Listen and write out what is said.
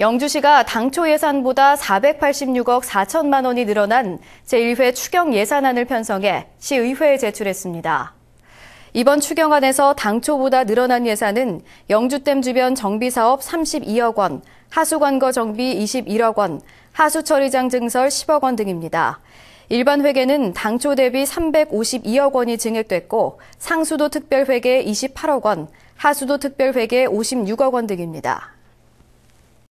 영주시가 당초 예산보다 486억 4천만 원이 늘어난 제1회 추경 예산안을 편성해 시의회에 제출했습니다. 이번 추경안에서 당초보다 늘어난 예산은 영주댐 주변 정비사업 32억 원, 하수관거 정비 21억 원, 하수처리장 증설 10억 원 등입니다. 일반 회계는 당초 대비 352억 원이 증액됐고 상수도 특별회계 28억 원, 하수도 특별회계 56억 원 등입니다.